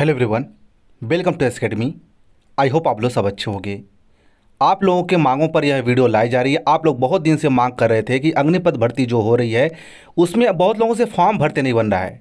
hello everyone welcome to एसकेडमी I hope आप लोग सब अच्छे होंगे आप लोगों के मांगों पर यह वीडियो लाई जा रही है आप लोग बहुत दिन से मांग कर रहे थे कि अग्निपथ भर्ती जो हो रही है उसमें बहुत लोगों से फॉर्म भरते नहीं बन रहा है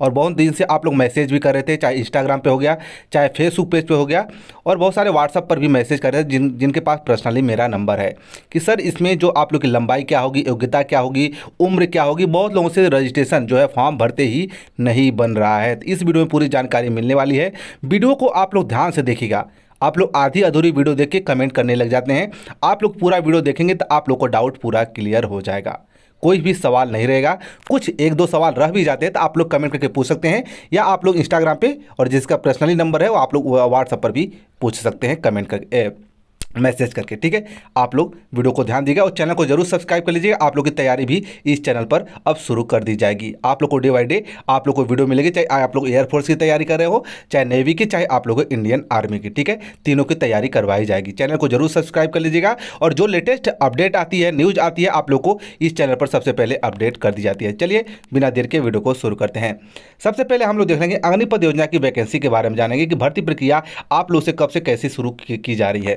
और बहुत दिन से आप लोग मैसेज भी कर रहे थे चाहे इंस्टाग्राम पे हो गया चाहे फेसबुक पेज पे हो गया और बहुत सारे व्हाट्सअप पर भी मैसेज कर रहे थे जिन जिनके पास पर्सनली मेरा नंबर है कि सर इसमें जो आप लोग की लंबाई क्या होगी योग्यता क्या होगी उम्र क्या होगी बहुत लोगों से रजिस्ट्रेशन जो है फॉर्म भरते ही नहीं बन रहा है इस वीडियो में पूरी जानकारी मिलने वाली है वीडियो को आप लोग ध्यान से देखेगा आप लोग आधी अधूरी वीडियो देख के कमेंट करने लग जाते हैं आप लोग पूरा वीडियो देखेंगे तो आप लोग को डाउट पूरा क्लियर हो जाएगा कोई भी सवाल नहीं रहेगा कुछ एक दो सवाल रह भी जाते हैं तो आप लोग कमेंट करके पूछ सकते हैं या आप लोग इंस्टाग्राम पे और जिसका पर्सनली नंबर है वो आप लोग व्हाट्सअप पर भी पूछ सकते हैं कमेंट करके मैसेज करके ठीक है आप लोग वीडियो को ध्यान दीजिएगा और चैनल को जरूर सब्सक्राइब कर लीजिएगा आप लोग की तैयारी भी इस चैनल पर अब शुरू कर दी जाएगी आप लोग को डे बाई डे आप लोग को वीडियो मिलेगी चाहे आप लोग एयरफोर्स की तैयारी कर रहे हो चाहे नेवी की चाहे आप लोग इंडियन आर्मी की ठीक है तीनों की तैयारी करवाई जाएगी चैनल को जरूर सब्सक्राइब कर लीजिएगा और जो लेटेस्ट अपडेट आती है न्यूज़ आती है आप लोग को इस चैनल पर सबसे पहले अपडेट कर दी जाती है चलिए बिना देर के वीडियो को शुरू करते हैं सबसे पहले हम लोग देख लेंगे अग्निपद योजना की वैकेंसी के बारे में जानेंगे कि भर्ती प्रक्रिया आप लोग से कब से कैसे शुरू की जा रही है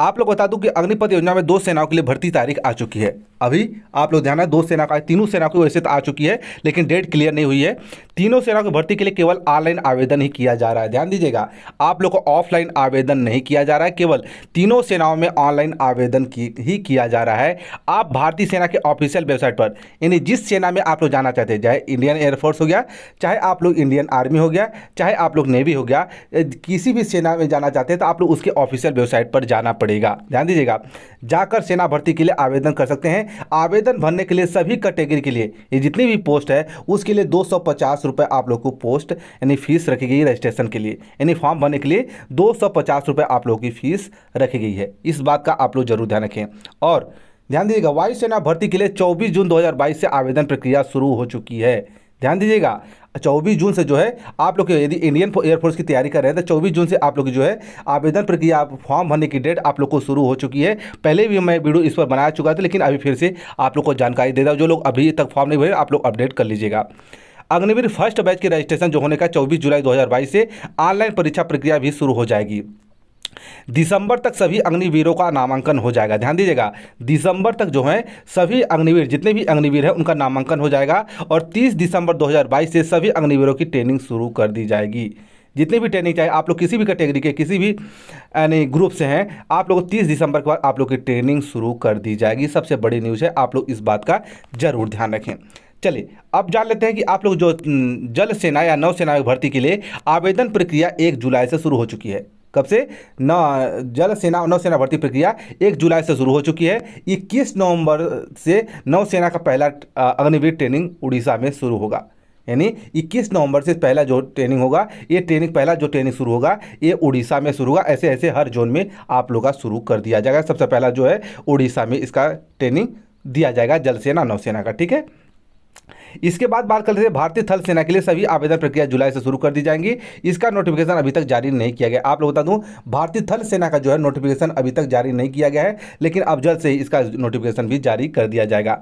आप लोग बता दूं कि अग्निपथ योजना में दो सेनाओं के लिए भर्ती तारीख आ चुकी है अभी आप लोग ध्यान है दो सेना का तीनों सेनाओं की वैसे तो आ चुकी है लेकिन डेट क्लियर नहीं हुई है तीनों सेनाओं की भर्ती के लिए केवल ऑनलाइन आवेदन ही किया जा रहा है ध्यान दीजिएगा आप लोग को ऑफलाइन आवेदन नहीं किया जा रहा है केवल तीनों सेनाओं में ऑनलाइन आवेदन की, ही किया जा रहा है आप भारतीय सेना के ऑफिशियल वेबसाइट पर यानी जिस सेना में आप लोग जाना चाहते हैं चाहे इंडियन एयरफोर्स हो गया चाहे आप लोग इंडियन आर्मी हो गया चाहे आप लोग नेवी हो गया किसी भी सेना में जाना चाहते हैं तो आप लोग उसके ऑफिशियल वेबसाइट पर जाना पड़ेगा ध्यान दीजिएगा जाकर सेना भर्ती के लिए आवेदन कर सकते हैं आवेदन भरने के लिए सभी कैटेगरी के लिए ये जितनी भी पोस्ट है उसके लिए दो सौ आप लोग को पोस्ट यानी फीस रखी गई रजिस्ट्रेशन के लिए यानी फॉर्म भरने के लिए दो सौ आप लोगों की फीस रखी गई है इस बात का आप लोग जरूर ध्यान रखें और ध्यान दीजिएगा वायुसेना भर्ती के लिए चौबीस जून दो से आवेदन प्रक्रिया शुरू हो चुकी है ध्यान दीजिएगा चौबीस जून से जो है आप लोग यदि इंडियन एयरफोर्स की तैयारी कर रहे हैं तो चौबीस जून से आप लोग जो है आवेदन प्रक्रिया फॉर्म भरने की डेट आप लोग को शुरू हो चुकी है पहले भी मैं वीडियो इस पर बना चुका था लेकिन अभी फिर से आप लोग को जानकारी दे रहा हूँ जो लोग अभी तक फॉर्म नहीं भरे आप लोग अपडेट कर लीजिएगा अग्निवीर फर्स्ट बैच की रजिस्ट्रेशन जो होने का चौबीस जुलाई दो से ऑनलाइन परीक्षा प्रक्रिया भी शुरू हो जाएगी दिसंबर तक सभी अग्निवीरों का नामांकन हो जाएगा ध्यान दीजिएगा दिसंबर तक जो है सभी अग्निवीर जितने भी अग्निवीर हैं उनका नामांकन हो जाएगा और 30 दिसंबर 2022 से सभी अग्निवीरों की ट्रेनिंग शुरू कर दी जाएगी जितनी भी ट्रेनिंग चाहे आप लोग किसी भी कैटेगरी के किसी भी यानी ग्रुप से हैं आप लोग तीस दिसंबर के बाद आप लोग की ट्रेनिंग शुरू कर दी जाएगी सबसे बड़ी न्यूज़ है आप लोग इस बात का जरूर ध्यान रखें चलिए अब जान लेते हैं कि आप लोग जो जल सेना या नौसेना में भर्ती के लिए आवेदन प्रक्रिया एक जुलाई से शुरू हो चुकी है कब से न जल सेना नौसेना भर्ती प्रक्रिया एक जुलाई से शुरू हो चुकी है इक्कीस नवंबर से नौसेना का पहला अग्निवीर ट्रेनिंग उड़ीसा में शुरू होगा यानी 21 नवंबर से पहला जो ट्रेनिंग होगा ये ट्रेनिंग पहला जो ट्रेनिंग शुरू होगा ये उड़ीसा में शुरू होगा ऐसे ऐसे हर जोन में आप लोग का शुरू कर दिया जाएगा सबसे पहला जो है उड़ीसा में इसका ट्रेनिंग दिया जाएगा जल सेना नौसेना का ठीक है इसके बाद बात करते हैं भारतीय थल सेना के लिए सभी आवेदन प्रक्रिया जुलाई से शुरू कर दी जाएंगी इसका नोटिफिकेशन अभी तक जारी नहीं किया गया आप लोग बता दूँ भारतीय थल सेना का जो है नोटिफिकेशन अभी तक जारी नहीं किया गया है लेकिन अब जल्द से इसका नोटिफिकेशन भी जारी कर दिया जाएगा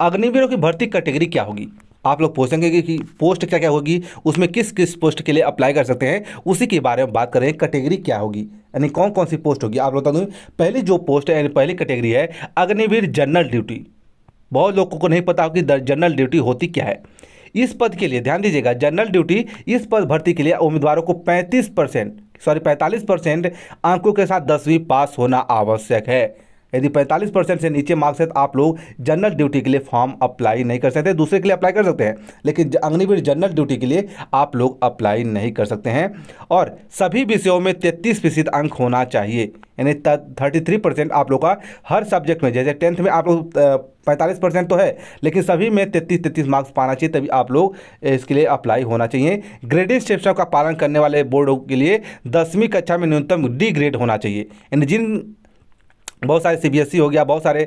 अग्निवीरों की भर्ती कैटेगरी क्या होगी आप लोग पूछेंगे कि, कि पोस्ट क्या क्या होगी उसमें किस किस पोस्ट के लिए अप्लाई कर सकते हैं उसी के बारे में बात करें कैटेगरी क्या होगी यानी कौन कौन सी पोस्ट होगी आप लोग बता दूँ पहली जो पोस्ट है यानी पहली कैटेगरी है अग्निवीर जनरल ड्यूटी बहुत लोगों को नहीं पता हो कि जनरल ड्यूटी होती क्या है इस पद के लिए ध्यान दीजिएगा जनरल ड्यूटी इस पद भर्ती के लिए उम्मीदवारों को 35 परसेंट सॉरी 45 परसेंट आंकों के साथ दसवीं पास होना आवश्यक है यदि 45 परसेंट से नीचे मार्क्स है तो आप लोग जनरल ड्यूटी के लिए फॉर्म अप्लाई नहीं कर सकते दूसरे के लिए अप्लाई कर सकते हैं लेकिन अग्निवीर जनरल ड्यूटी के लिए आप लोग अप्लाई नहीं कर सकते हैं और सभी विषयों में तैतीस फीसद अंक होना चाहिए यानी थर्टी थ्री परसेंट आप लोग का हर सब्जेक्ट में जैसे टेंथ में आप लोग पैंतालीस परसेंट तो है लेकिन सभी में तैतीस तैतीस मार्क्स पाना चाहिए तभी आप लोग इसके लिए अप्लाई होना चाहिए ग्रेडिंग शिक्षकों का पालन करने वाले बोर्डों के लिए दसवीं कक्षा में न्यूनतम डी ग्रेड होना चाहिए यानी जिन बहुत सारे सीबीएसई e हो गया बहुत सारे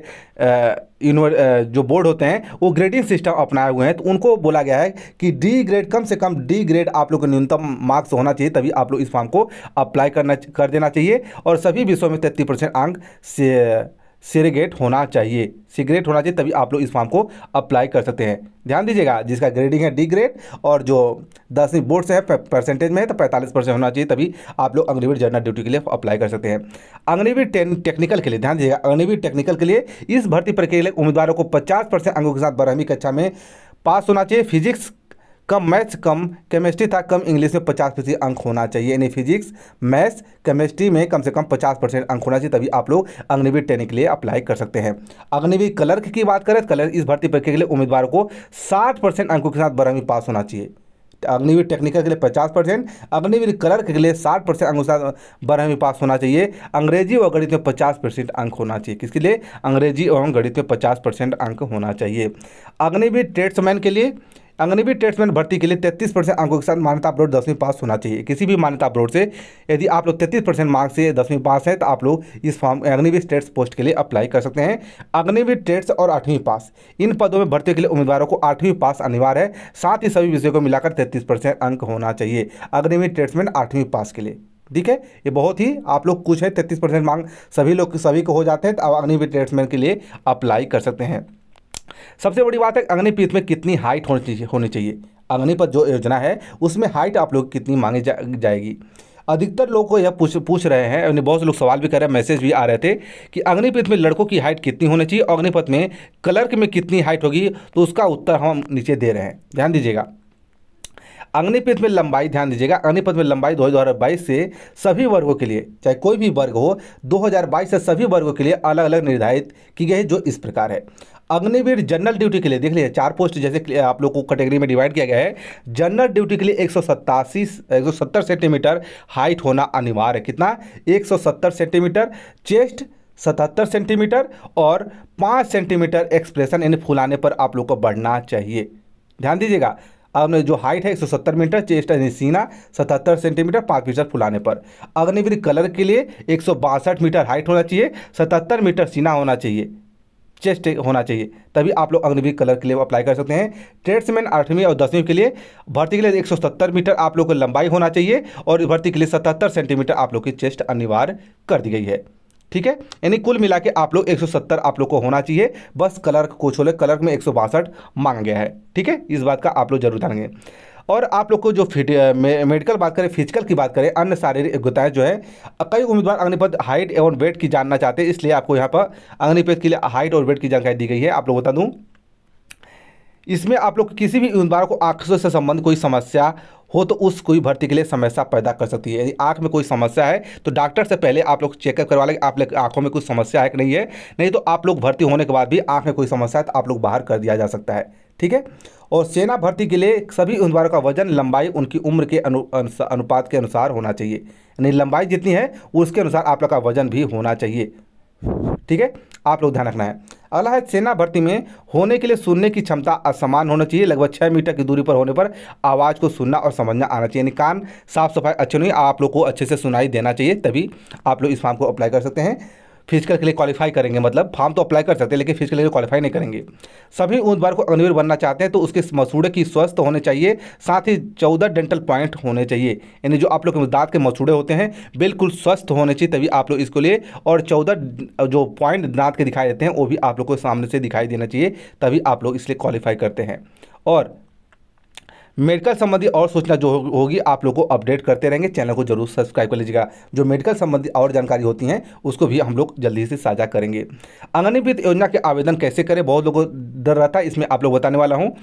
यूनिवर जो बोर्ड होते हैं वो ग्रेडिंग सिस्टम अपनाए हुए हैं तो उनको बोला गया है कि डी ग्रेड कम से कम डी ग्रेड आप लोग को न्यूनतम मार्क्स होना चाहिए तभी आप लोग इस फॉर्म को अप्लाई करना कर देना चाहिए और सभी विषयों में तैतीस परसेंट अंक से सिगरेट होना चाहिए सिगरेट होना चाहिए तभी आप लोग इस फॉर्म को अप्लाई कर सकते हैं ध्यान दीजिएगा जिसका ग्रेडिंग है डी ग्रेड और जो दसवीं बोर्ड से है परसेंटेज में है तो पैंतालीस परसेंट होना चाहिए तभी आप लोग अंग्रेवी जर्नल ड्यूटी के लिए अप्लाई कर सकते हैं अंग्रेवी टेक्निकल के लिए ध्यान दीजिएगा अंग्रेवी टेक्निकल के लिए इस भर्ती प्रक्रिया के लिए उम्मीदवारों को पचास परसेंट के साथ बारहवीं कक्षा में पास होना चाहिए physics cum maths cum chemistry था कम इंग्लिश में पचास प्रतिशत अंक होना चाहिए यानी फिजिक्स मैथ्स केमिस्ट्री में कम से कम पचास परसेंट अंक होना चाहिए तभी आप लोग अग्निवीर ट्रेनिंग के लिए अप्लाई कर सकते हैं अग्निवीर कलर्क की बात करें कलर्क इस भर्ती प्रक्रिया के लिए उम्मीदवारों को साठ परसेंट अंकों के साथ बारहवीं पास होना चाहिए अग्निवीर टेक्निकल के लिए पचास परसेंट अग्निवीर कलर्क के लिए साठ परसेंट अंक साथ बारहवीं पास होना चाहिए अंग्रेजी और गणित में पचास परसेंट अंक होना चाहिए किसके लिए अंग्रेजी और गणित में पचास परसेंट अंक होना चाहिए अग्निवीर ट्रेड्समैन के लिए अंग्रेवी टेट्समैन भर्ती के लिए तैतीस परसेंट अंकों के साथ मान्यता बोर्ड दसवीं पास होना चाहिए किसी भी मान्यता बोर्ड से यदि आप लोग तैतीस परसेंट मार्क्स से दसवीं पास हैं तो आप लोग इस फॉर्म अग्निवी टेट्स पोस्ट के लिए अप्लाई कर सकते हैं अग्निवीर टेट्स और आठवीं पास इन पदों में भर्ती के लिए उम्मीदवारों को आठवीं पास अनिवार्य है साथ ही सभी विषयों को मिलाकर तैतीस अंक होना चाहिए अग्निवीर टेट्समैन आठवीं पास के लिए ठीक है ये बहुत ही आप लोग कुछ है तैतीस परसेंट मांग सभी लोग सभी को हो जाते हैं तो आप अग्निवीर ट्रेड्समैन के लिए अप्लाई कर सकते हैं सबसे बड़ी बात है अग्निपीठ में कितनी हाइट होनी चाहिए होनी चाहिए अग्निपथ जो योजना है उसमें हाइट आप लोग कितनी मांगी जा, जाएगी अधिकतर लोग को यह पूछ पूछ रहे हैं यानी बहुत से लोग सवाल भी कर रहे हैं मैसेज भी आ रहे थे कि अग्निपथ में लड़कों की हाइट कितनी होनी चाहिए अग्निपथ में क्लर्क में कितनी हाइट होगी तो उसका उत्तर हम नीचे दे रहे हैं ध्यान दीजिएगा अग्निपथ में लंबाई ध्यान दीजिएगा अग्निपथ में लंबाई दो से सभी वर्गों के लिए चाहे कोई भी वर्ग हो 2022 से सभी वर्गों के लिए अलग अलग निर्धारित की गई है जो इस प्रकार है अग्निवीर जनरल ड्यूटी के लिए देख लीजिए चार पोस्ट जैसे आप लोग को कैटेगरी में डिवाइड किया गया है जनरल ड्यूटी के लिए एक सौ सेंटीमीटर हाइट होना अनिवार्य कितना एक सेंटीमीटर चेस्ट सतहत्तर सेंटीमीटर और पाँच सेंटीमीटर एक्सप्रेशन यानी फुलाने पर आप लोग को बढ़ना चाहिए ध्यान दीजिएगा अब जो हाइट है 170 मीटर चेस्ट यानी सीना 77 सेंटीमीटर पाँच मीटर फुलाने पर अग्निवीर कलर के लिए एक मीटर हाइट होना चाहिए 77 मीटर सीना होना चाहिए चेस्ट होना चाहिए तभी आप लोग अग्निवीर कलर के लिए अप्लाई कर सकते हैं ट्रेड्समैन आठवीं और दसवीं के लिए भर्ती के लिए 170 मीटर आप लोग को लंबाई होना चाहिए और भर्ती के लिए 77 सेंटीमीटर आप लोग की चेस्ट अनिवार्य कर दी गई है ठीक है यानी कुल मिला के आप लोग 170 आप लोग को होना चाहिए बस कलर को छोले कलर में एक मांगा गया है ठीक है इस बात का आप लोग जरूर जानेंगे और आप लोग को जो फिट मेडिकल बात करें फिजिकल की बात करें अन्य शारीरिक योग्यताएं जो है कई उम्मीदवार अग्निपथ हाइट एवं वेट की जानना चाहते हैं इसलिए आपको यहाँ पर अग्निपद के लिए हाइट और वेट की जानकारी दी गई है आप लोग बता दूँ इसमें आप लोग किसी भी उम्मीदवार को आंखों से संबंध कोई समस्या हो तो उस कोई भर्ती के लिए समस्या पैदा कर सकती है यदि आँख में कोई समस्या है तो डॉक्टर से पहले आप लोग चेकअप करवा लेंगे आप लोग आँखों में कोई समस्या है कि नहीं है नहीं तो आप लोग भर्ती होने के बाद भी आँख में कोई समस्या है तो आप लोग बाहर कर दिया जा सकता है ठीक है और सेना भर्ती के लिए सभी उम्मीदवारों का वजन लंबाई उनकी उम्र के अनु, अनुपात के अनुसार होना चाहिए यानी लंबाई जितनी है उसके अनुसार आप लोग का वजन भी होना चाहिए ठीक है आप लोग ध्यान रखना है अगला है सेना भर्ती में होने के लिए सुनने की क्षमता असमान होना चाहिए लगभग छः मीटर की दूरी पर होने पर आवाज़ को सुनना और समझना आना चाहिए यानी कान साफ सफाई अच्छे नहीं आप लोग को अच्छे से सुनाई देना चाहिए तभी आप लोग इस फॉर्म को अप्लाई कर सकते हैं फिजिकल के लिए क्वालिफाई करेंगे मतलब फॉर्म तो अप्लाई कर सकते हैं लेकिन फिजिकल के लिए क्वालिफाई नहीं करेंगे सभी उम्मीदवार को अग्निवीर बनना चाहते हैं तो उसके मसूड़े की स्वस्थ होने चाहिए साथ ही चौदह डेंटल पॉइंट होने चाहिए यानी जो आप लोग के दाँत के मसूड़े होते हैं बिल्कुल स्वस्थ होने चाहिए तभी आप लोग इसको लिए और चौदह जो पॉइंट दाँत के दिखाई देते हैं वो भी आप लोग को सामने से दिखाई देना चाहिए तभी आप लोग इसलिए क्वालिफाई करते हैं और मेडिकल संबंधी और सूचना जो होगी आप लोग को अपडेट करते रहेंगे चैनल को जरूर सब्सक्राइब कर लीजिएगा जो मेडिकल संबंधी और जानकारी होती हैं उसको भी हम लोग जल्दी से साझा करेंगे आंगनवित योजना के आवेदन कैसे करें बहुत लोगों को डर रहता है इसमें आप लोग बताने वाला हूँ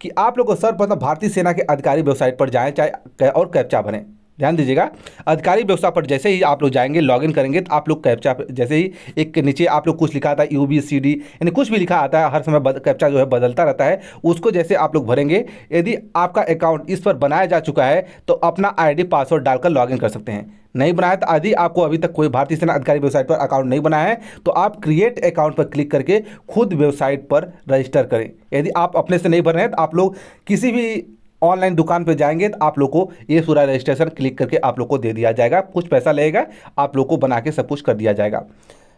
कि आप लोग को सर्वप्रथम भारतीय सेना के अधिकारी वेबसाइट पर जाएँ चाहे और कैप्चा भरें ध्यान दीजिएगा अधिकारी व्यवस्था पर जैसे ही आप लोग जाएंगे लॉगिन करेंगे तो आप लोग कैप्चा जैसे ही एक नीचे आप लोग कुछ लिखा आता है यू बी सी डी यानी कुछ भी लिखा आता है हर समय कैप्चा जो है बदलता रहता है उसको जैसे आप लोग भरेंगे यदि आपका अकाउंट इस पर बनाया जा चुका है तो अपना आई पासवर्ड डालकर लॉग कर सकते हैं नहीं बनाया तो यदि आपको अभी तक कोई भारतीय सेना अधिकारी वेबसाइट पर अकाउंट नहीं बनाया है तो आप क्रिएट अकाउंट पर क्लिक करके खुद वेबसाइट पर रजिस्टर करें यदि आप अपने से नहीं भर रहे हैं तो आप लोग किसी भी ऑनलाइन दुकान पर जाएंगे तो आप लोग को ये पूरा रजिस्ट्रेशन क्लिक करके आप लोग को दे दिया जाएगा कुछ पैसा लगेगा आप लोग को बना के सब कुछ कर दिया जाएगा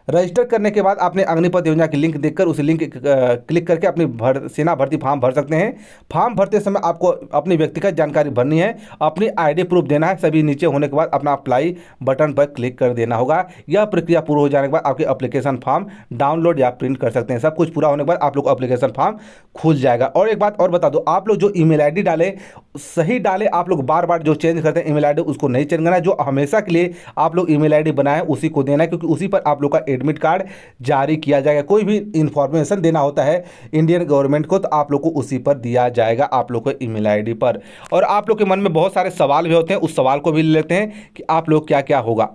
रजिस्टर करने के बाद आपने अग्निपथ योजना की लिंक देखकर उस लिंक क्लिक करके अपनी भर सेना भर्ती फॉर्म भर सकते हैं फॉर्म भरते समय आपको अपनी व्यक्तिगत जानकारी भरनी है अपनी आईडी प्रूफ देना है सभी नीचे होने के बाद अपना अप्लाई बटन पर क्लिक कर देना होगा यह प्रक्रिया पूरा हो जाने के बाद आपके अप्लीकेशन फॉर्म डाउनलोड या प्रिंट कर सकते हैं सब कुछ पूरा होने के बाद आप लोग अप्लीकेशन फॉर्म खुल जाएगा और एक बात और बता दो आप लोग जो ई मेल डाले सही डाले आप लोग बार बार जो चेंज करते हैं ई मेल उसको नहीं चेंज करना है जो हमेशा के लिए आप लोग ई मेल बनाए उसी को देना है क्योंकि उसी पर आप लोग का एडमिट कार्ड जारी किया जाएगा कोई भी इंफॉर्मेशन देना होता है इंडियन गवर्नमेंट को तो आप लोग को उसी पर दिया जाएगा आप लोग को ईमेल आईडी पर और आप लोग के मन में बहुत सारे सवाल भी होते हैं उस सवाल को भी लेते हैं कि आप लोग क्या क्या होगा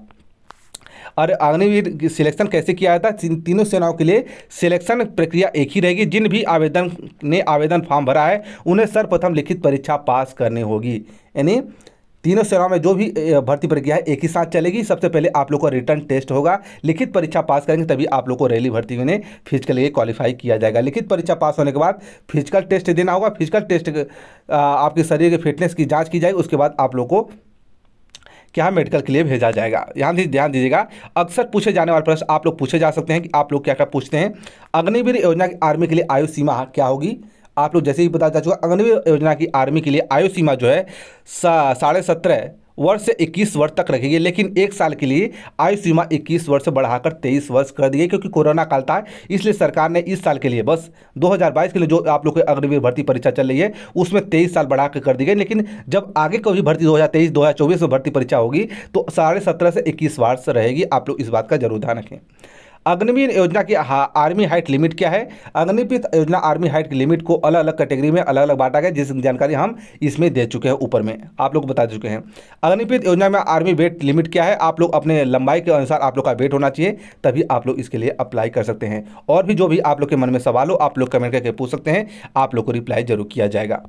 और अग्निवीर सिलेक्शन कैसे किया जाता है तीनों सेनाओं के लिए सिलेक्शन प्रक्रिया एक ही रहेगी जिन भी आवेदन ने आवेदन फॉर्म भरा है उन्हें सर्वप्रथम लिखित परीक्षा पास करनी होगी यानी तीनों सेवाओं में जो भी भर्ती प्रक्रिया है एक ही साथ चलेगी सबसे पहले आप लोग का रिटर्न टेस्ट होगा लिखित परीक्षा पास करेंगे तभी आप लोग को रैली भर्ती में फिजिकल लिए क्वालिफाई किया जाएगा लिखित परीक्षा पास होने के बाद फिजिकल टेस्ट देना होगा फिजिकल टेस्ट आपके शरीर के फिटनेस की जाँच की जाएगी उसके बाद आप लोग को क्या मेडिकल के लिए भेजा जाएगा यहाँ ध्यान दीजिएगा अक्सर पूछे जाने वाले प्रश्न आप लोग पूछे जा सकते हैं कि आप लोग क्या क्या पूछते हैं अग्निवीर योजना की आर्मी के लिए आयु सीमा क्या होगी आप लोग जैसे ही बता जा चुका अंगनवी योजना की आर्मी के लिए आयु सीमा जो है साढ़े सत्रह वर्ष से 21 वर्ष तक रखेगी लेकिन एक साल के लिए आयु सीमा 21 वर्ष से बढ़ाकर 23 वर्ष कर दी गई क्योंकि कोरोना काल था इसलिए सरकार ने इस साल के लिए बस 2022 के लिए जो आप लोग की अग्निवीर भर्ती परीक्षा चल रही है उसमें 23 साल बढ़ा कर दी गई लेकिन जब आगे कभी भर्ती 2023 हज़ार में भर्ती परीक्षा होगी तो साढ़े से इक्कीस वर्ष रहेगी आप लोग इस बात का जरूर ध्यान रखें अग्निवीर योजना की आर्मी हाइट लिमिट क्या है अग्निपीत योजना आर्मी हाइट की लिमिट को अलग अलग कैटेगरी में अलग अलग बांटा गया जिसकी जानकारी हम इसमें दे चुके हैं ऊपर में आप लोग बता चुके हैं अग्निपीत योजना में आर्मी वेट लिमिट क्या है आप लोग अपने लंबाई के अनुसार आप लोग का वेट होना चाहिए तभी आप लोग इसके लिए अप्लाई कर सकते हैं और भी जो भी आप लोग के मन में सवाल हो आप लोग कमेंट करके पूछ सकते हैं आप लोग को रिप्लाई जरूर किया जाएगा